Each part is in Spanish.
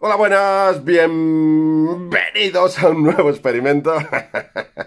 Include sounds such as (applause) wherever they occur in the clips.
Hola, buenas, bienvenidos a un nuevo experimento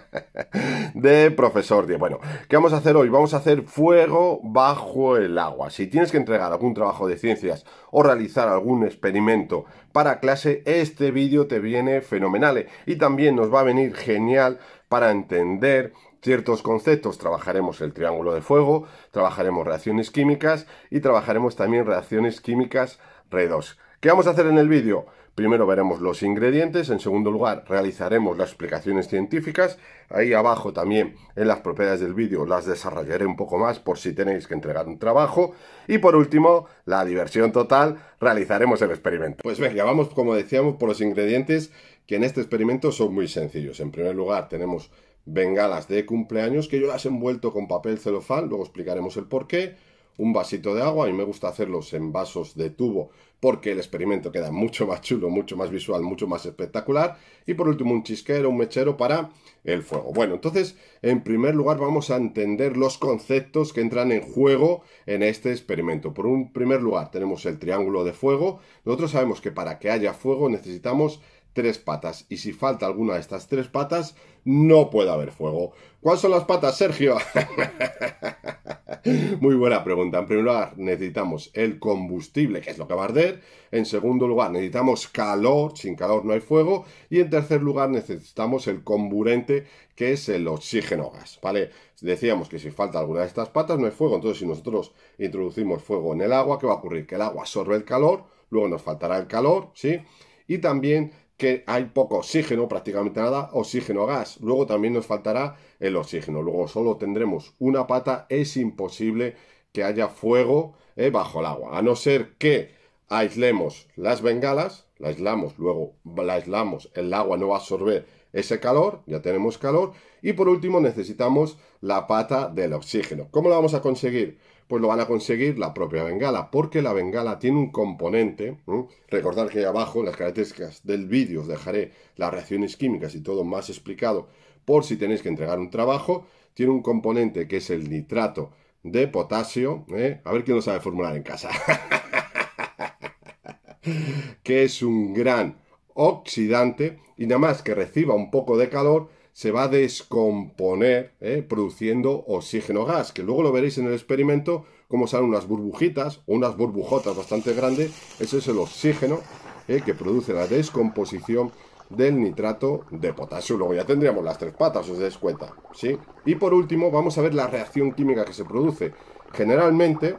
(laughs) de Profesor 10. Bueno, ¿qué vamos a hacer hoy? Vamos a hacer fuego bajo el agua. Si tienes que entregar algún trabajo de ciencias o realizar algún experimento para clase, este vídeo te viene fenomenal ¿eh? y también nos va a venir genial para entender ciertos conceptos. Trabajaremos el triángulo de fuego, trabajaremos reacciones químicas y trabajaremos también reacciones químicas redos. ¿Qué vamos a hacer en el vídeo? Primero veremos los ingredientes, en segundo lugar realizaremos las explicaciones científicas, ahí abajo también en las propiedades del vídeo las desarrollaré un poco más por si tenéis que entregar un trabajo y por último la diversión total, realizaremos el experimento. Pues venga, vamos como decíamos por los ingredientes que en este experimento son muy sencillos. En primer lugar tenemos bengalas de cumpleaños que yo las he envuelto con papel celofán, luego explicaremos el porqué. qué un vasito de agua y me gusta hacerlos en vasos de tubo porque el experimento queda mucho más chulo, mucho más visual, mucho más espectacular. Y por último un chisquero, un mechero para el fuego. Bueno, entonces en primer lugar vamos a entender los conceptos que entran en juego en este experimento. Por un primer lugar tenemos el triángulo de fuego. Nosotros sabemos que para que haya fuego necesitamos tres patas y si falta alguna de estas tres patas no puede haber fuego. ¿Cuáles son las patas, Sergio? (laughs) Muy buena pregunta. En primer lugar, necesitamos el combustible, que es lo que va a arder. En segundo lugar, necesitamos calor, sin calor no hay fuego. Y en tercer lugar, necesitamos el comburente, que es el oxígeno gas, ¿vale? Decíamos que si falta alguna de estas patas no hay fuego, entonces si nosotros introducimos fuego en el agua, ¿qué va a ocurrir? Que el agua absorbe el calor, luego nos faltará el calor, ¿sí? Y también que hay poco oxígeno, prácticamente nada, oxígeno gas. Luego también nos faltará el oxígeno. Luego solo tendremos una pata. Es imposible que haya fuego eh, bajo el agua. A no ser que aislemos las bengalas, la aislamos, luego la aislamos, el agua no va a absorber ese calor, ya tenemos calor, y por último necesitamos la pata del oxígeno. ¿Cómo la vamos a conseguir? Pues lo van a conseguir la propia bengala, porque la bengala tiene un componente, recordad recordar que abajo, abajo las características del vídeo os dejaré las reacciones químicas y todo más explicado por si tenéis que entregar un trabajo, tiene un componente que es el nitrato de potasio, ¿eh? a ver quién lo sabe formular en casa, (laughs) que es un gran oxidante y nada más que reciba un poco de calor se va a descomponer eh, produciendo oxígeno gas, que luego lo veréis en el experimento como salen unas burbujitas unas burbujotas bastante grandes, ese es el oxígeno eh, que produce la descomposición del nitrato de potasio. Luego ya tendríamos las tres patas, os dais cuenta, ¿sí? Y por último vamos a ver la reacción química que se produce. Generalmente,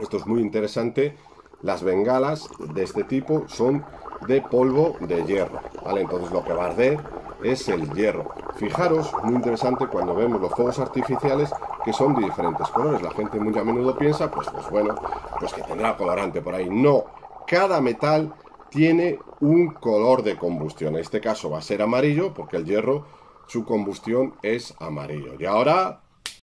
esto es muy interesante, las bengalas de este tipo son de polvo de hierro, ¿vale? Entonces lo que va a arder es el hierro. Fijaros, muy interesante cuando vemos los fuegos artificiales que son de diferentes colores. La gente muy a menudo piensa, pues, pues bueno, pues que tendrá colorante por ahí. No, cada metal tiene un color de combustión. En este caso va a ser amarillo porque el hierro, su combustión es amarillo. Y ahora